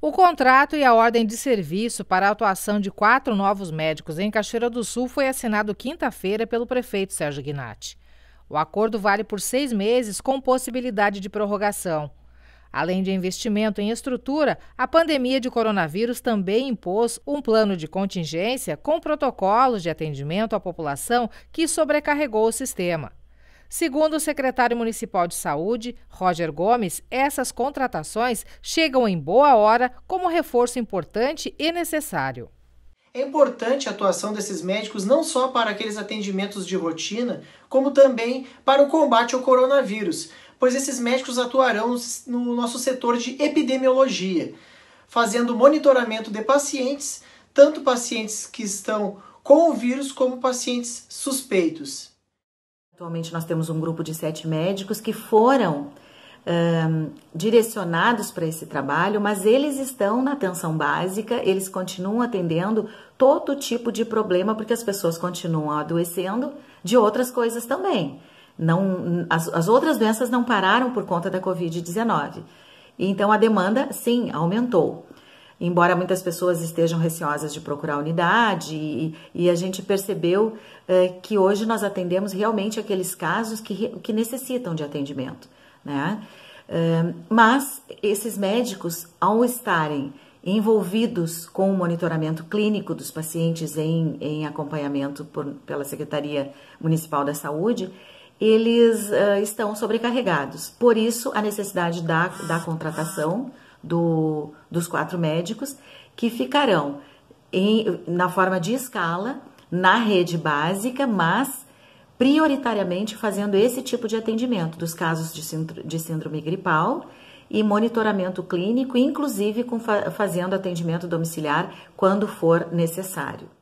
O contrato e a ordem de serviço para a atuação de quatro novos médicos em Cachoeira do Sul foi assinado quinta-feira pelo prefeito Sérgio Gnatti. O acordo vale por seis meses, com possibilidade de prorrogação. Além de investimento em estrutura, a pandemia de coronavírus também impôs um plano de contingência com protocolos de atendimento à população que sobrecarregou o sistema. Segundo o secretário municipal de saúde, Roger Gomes, essas contratações chegam em boa hora como reforço importante e necessário. É importante a atuação desses médicos não só para aqueles atendimentos de rotina, como também para o combate ao coronavírus, pois esses médicos atuarão no nosso setor de epidemiologia, fazendo monitoramento de pacientes, tanto pacientes que estão com o vírus como pacientes suspeitos. Atualmente nós temos um grupo de sete médicos que foram um, direcionados para esse trabalho, mas eles estão na atenção básica, eles continuam atendendo todo tipo de problema, porque as pessoas continuam adoecendo de outras coisas também. Não, as, as outras doenças não pararam por conta da Covid-19. Então a demanda, sim, aumentou embora muitas pessoas estejam receosas de procurar unidade, e, e a gente percebeu eh, que hoje nós atendemos realmente aqueles casos que, que necessitam de atendimento, né? Hum, mas esses médicos, ao estarem envolvidos com o monitoramento clínico dos pacientes em, em acompanhamento por, pela Secretaria Municipal da Saúde, eles uh, estão sobrecarregados. Por isso, a necessidade da, da contratação do, dos quatro médicos, que ficarão em, na forma de escala na rede básica, mas prioritariamente fazendo esse tipo de atendimento dos casos de, de síndrome gripal e monitoramento clínico, inclusive com, fazendo atendimento domiciliar quando for necessário.